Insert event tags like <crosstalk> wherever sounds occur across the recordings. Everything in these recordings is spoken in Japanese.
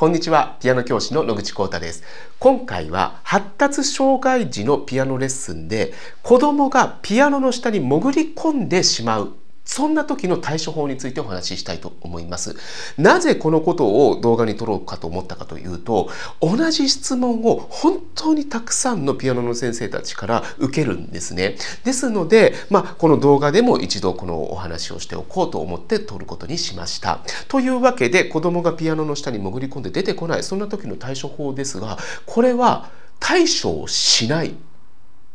こんにちは。ピアノ教師の野口幸太です。今回は発達障害児のピアノレッスンで子供がピアノの下に潜り込んでしまうそんな時の対処法についてお話ししたいと思います。なぜこのことを動画に撮ろうかと思ったかというと、同じ質問を本当にたくさんのピアノの先生たちから受けるんですね。ですので、まあ、この動画でも一度このお話をしておこうと思って撮ることにしました。というわけで、子供がピアノの下に潜り込んで出てこない、そんな時の対処法ですが、これは対処をしない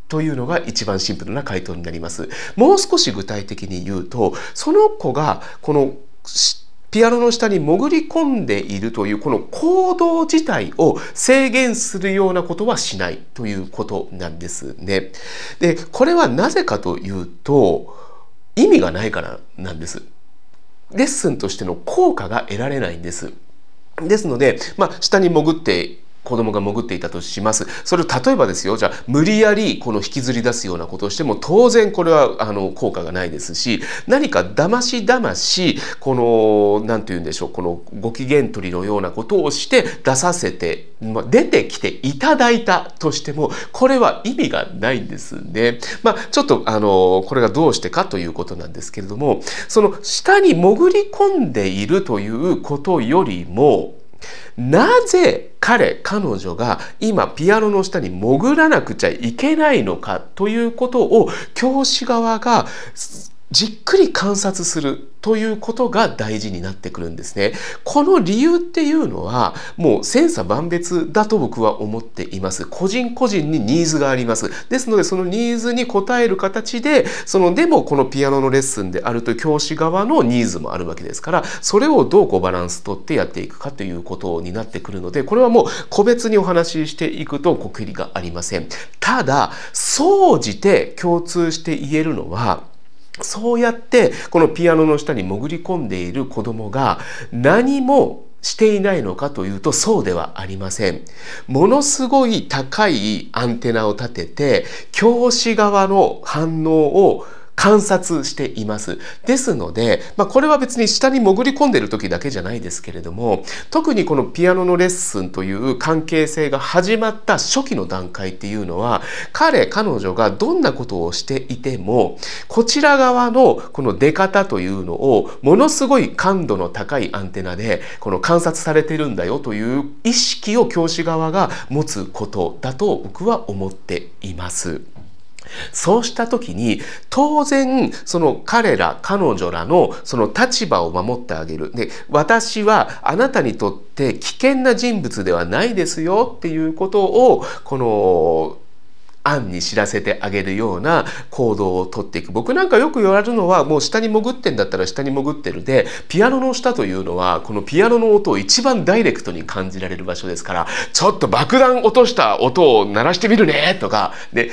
というのが一番シンプルな回答になります。もう少し具体的に言うと、その子がこのピアノの下に潜り込んでいるというこの行動自体を制限するようなことはしないということなんですね。で、これはなぜかというと意味がないからなんです。レッスンとしての効果が得られないんです。ですので、まあ、下に潜って子供が潜っていたとします。それを例えばですよ、じゃあ無理やりこの引きずり出すようなことをしても当然これはあの効果がないですし、何か騙し騙し、この、なんて言うんでしょう、このご機嫌取りのようなことをして出させて、ま出てきていただいたとしても、これは意味がないんですね。まあ、ちょっとあの、これがどうしてかということなんですけれども、その下に潜り込んでいるということよりも、なぜ彼彼女が今ピアノの下に潜らなくちゃいけないのかということを教師側がじっくり観察するということが大事になってくるんですね。この理由っていうのはもう千差万別だと僕は思っています。個人個人にニーズがあります。ですのでそのニーズに応える形でそのでもこのピアノのレッスンであると教師側のニーズもあるわけですからそれをどうこうバランスとってやっていくかということになってくるのでこれはもう個別にお話ししていくとこくりがありません。ただ総じて共通して言えるのはそうやってこのピアノの下に潜り込んでいる子供が何もしていないのかというとそうではありません。ものすごい高いアンテナを立てて教師側の反応を観察しています。ですので、まあ、これは別に下に潜り込んでる時だけじゃないですけれども特にこのピアノのレッスンという関係性が始まった初期の段階っていうのは彼彼女がどんなことをしていてもこちら側のこの出方というのをものすごい感度の高いアンテナでこの観察されてるんだよという意識を教師側が持つことだと僕は思っています。そうした時に当然その彼ら彼女らのその立場を守ってあげる。で私はあなたにとって危険な人物ではないですよっていうことをこの案に知らせてあげるような行動をとっていく僕なんかよく言われるのはもう下に潜ってんだったら下に潜ってるでピアノの下というのはこのピアノの音を一番ダイレクトに感じられる場所ですからちょっと爆弾落とした音を鳴らしてみるねとかで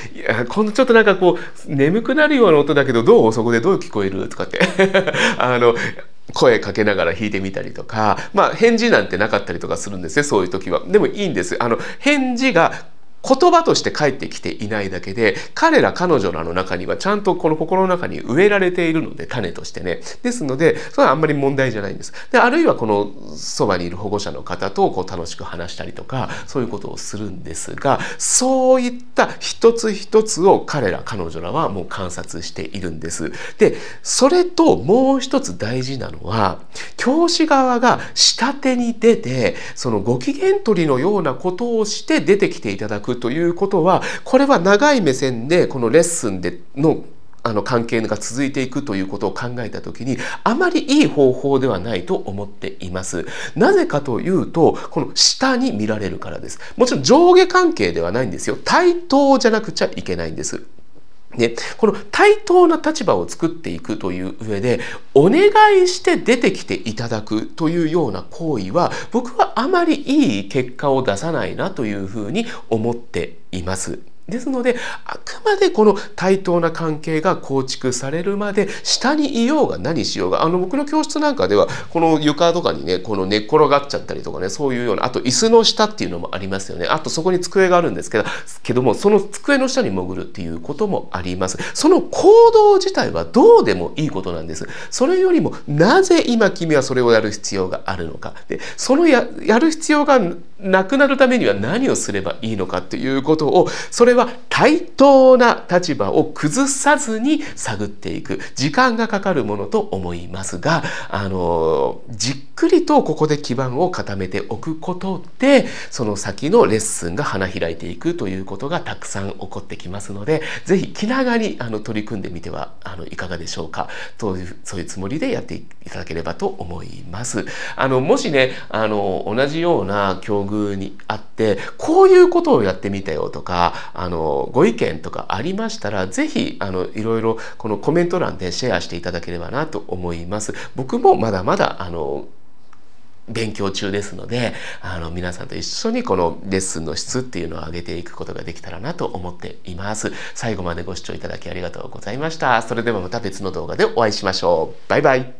このちょっとなんかこう眠くなるような音だけどどうそこでどう聞こえるとかって <laughs> あの声かけながら弾いてみたりとか、まあ返事なんてなかったりとかするんですね、そういう時は。でもいいんです。あの、返事が言葉として返ってきていないだけで彼ら彼女らの中にはちゃんとこの心の中に植えられているので種としてねですのでそれはあんまり問題じゃないんですであるいはこのそばにいる保護者の方とこう楽しく話したりとかそういうことをするんですがそういった一つ一つを彼ら彼女らはもう観察しているんですでそれともう一つ大事なのは教師側が下手に出てそのご機嫌取りのようなことをして出てきていただくくということはこれは長い目線でこのレッスンでのあの関係が続いていくということを考えたときにあまりいい方法ではないと思っています。なぜかというとこの下に見られるからです。もちろん上下関係ではないんですよ。対等じゃなくちゃいけないんです。ね、この対等な立場を作っていくという上でお願いして出てきていただくというような行為は僕はあまりいい結果を出さないなというふうに思っています。ですのであくまでこの対等な関係が構築されるまで下にいようが何しようがあの僕の教室なんかではこの床とかにねこの寝っ転がっちゃったりとかねそういうようなあと椅子の下っていうのもありますよねあとそこに机があるんですけどけどもその机の下に潜るっていうこともありますその行動自体はどうでもいいことなんですそれよりもなぜ今君はそれをやる必要があるのかでそのやる必要がなくなるためには何をすればいいのかということをそれは対等な立場を崩さずに探っていく時間がかかるものと思いますがあのじっくりとここで基盤を固めておくことでその先のレッスンが花開いていくということがたくさん起こってきますので是非気長にあの取り組んでみてはあのいかがでしょうかというそういうつもりでやっていただければと思います。あのもしねあの同じような境グにあってこういうことをやってみたよとかあのご意見とかありましたら是非あのいろいろこのコメント欄でシェアしていただければなと思います。僕もまだまだあの勉強中ですのであの皆さんと一緒にこのレッスンの質っていうのを上げていくことができたらなと思っています最後までご視聴いただきありがとうございましたそれではまた別の動画でお会いしましょうバイバイ